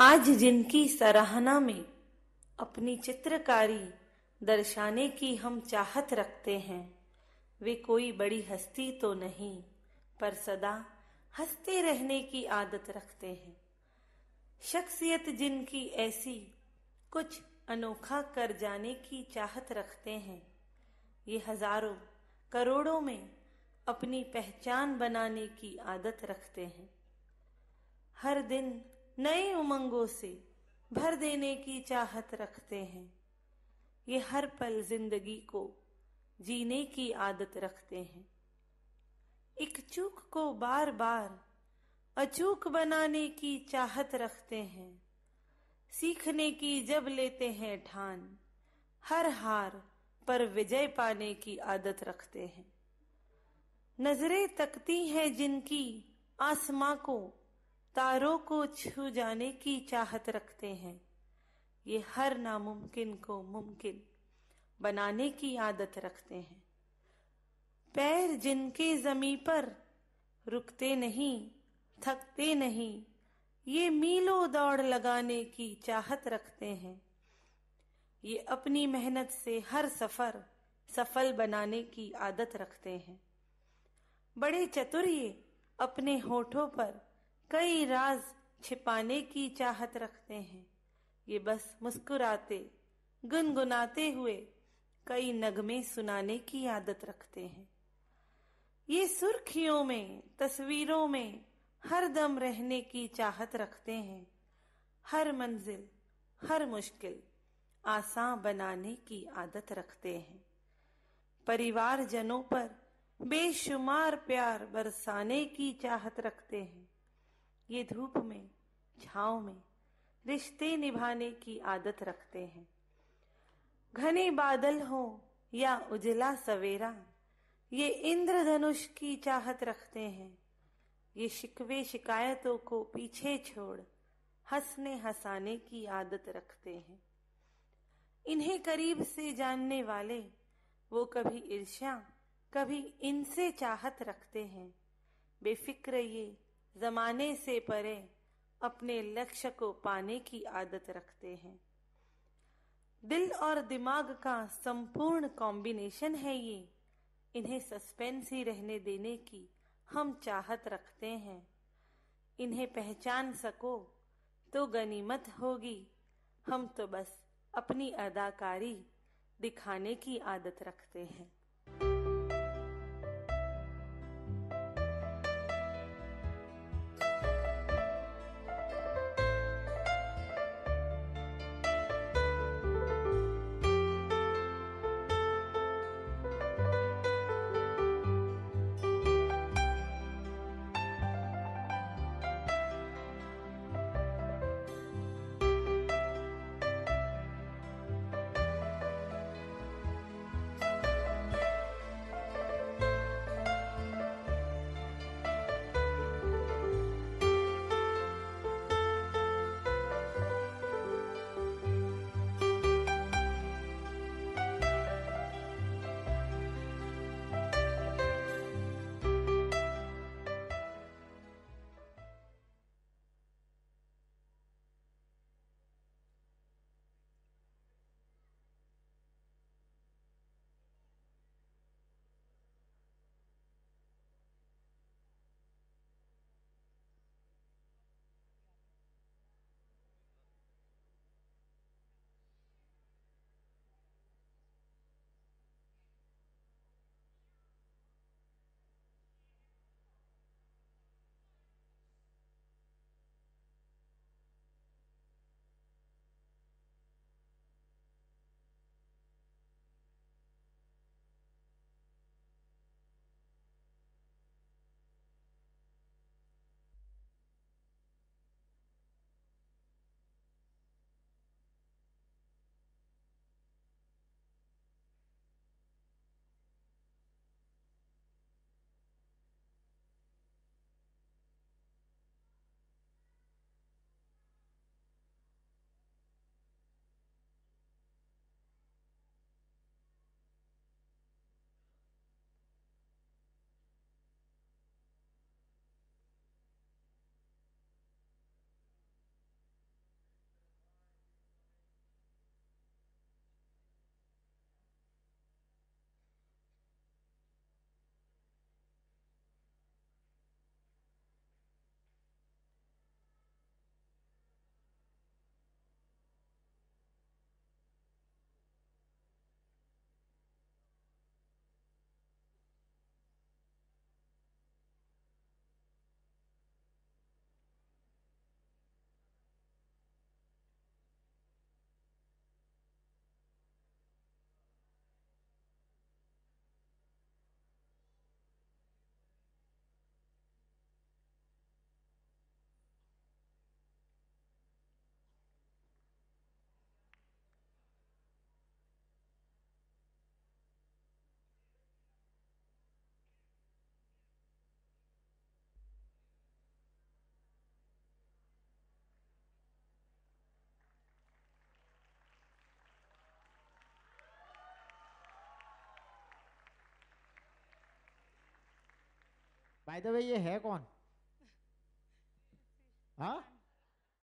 आज जिनकी सराहना में अपनी चित्रकारी दर्शाने की हम चाहत रखते हैं वे कोई बड़ी हस्ती तो नहीं पर सदा हंसते रहने की आदत रखते हैं शख्सियत जिनकी ऐसी कुछ अनोखा कर जाने की चाहत रखते हैं ये हजारों करोड़ों में अपनी पहचान बनाने की आदत रखते हैं हर दिन नए उमंगों से भर देने की चाहत रखते हैं ये हर पल जिंदगी को जीने की आदत रखते हैं एक चूक को बार बार अचूक बनाने की चाहत रखते हैं सीखने की जब लेते हैं ठान हर हार पर विजय पाने की आदत रखते हैं नजरें तकती हैं जिनकी आसमां को तारों को छू जाने की चाहत रखते हैं ये हर नामुमकिन को मुमकिन बनाने की आदत रखते हैं पैर जिनके जमी पर रुकते नहीं थकते नहीं ये मीलों दौड़ लगाने की चाहत रखते हैं ये अपनी मेहनत से हर सफर सफल बनाने की आदत रखते हैं बड़े चतुर ये अपने होठों पर कई राज छिपाने की चाहत रखते हैं ये बस मुस्कुराते गुनगुनाते हुए कई नगमे सुनाने की आदत रखते हैं ये सुर्खियों में तस्वीरों में हर दम रहने की चाहत रखते हैं हर मंजिल हर मुश्किल आसान बनाने की आदत रखते हैं परिवार जनों पर बेशुमार प्यार बरसाने की चाहत रखते हैं ये धूप में छाव में रिश्ते निभाने की आदत रखते हैं घने बादल हो या उजला सवेरा ये इंद्रधनुष की चाहत रखते हैं ये शिकवे शिकायतों को पीछे छोड़ हंसने हंसाने की आदत रखते हैं इन्हें करीब से जानने वाले वो कभी ईर्ष्या कभी इनसे चाहत रखते हैं बेफिक्र ये जमाने से परे अपने लक्ष्य को पाने की आदत रखते हैं दिल और दिमाग का संपूर्ण कॉम्बिनेशन है ये इन्हें सस्पेंस ही रहने देने की हम चाहत रखते हैं इन्हें पहचान सको तो गनीमत होगी हम तो बस अपनी अदाकारी दिखाने की आदत रखते हैं बाय द वे ये है कौन हाँ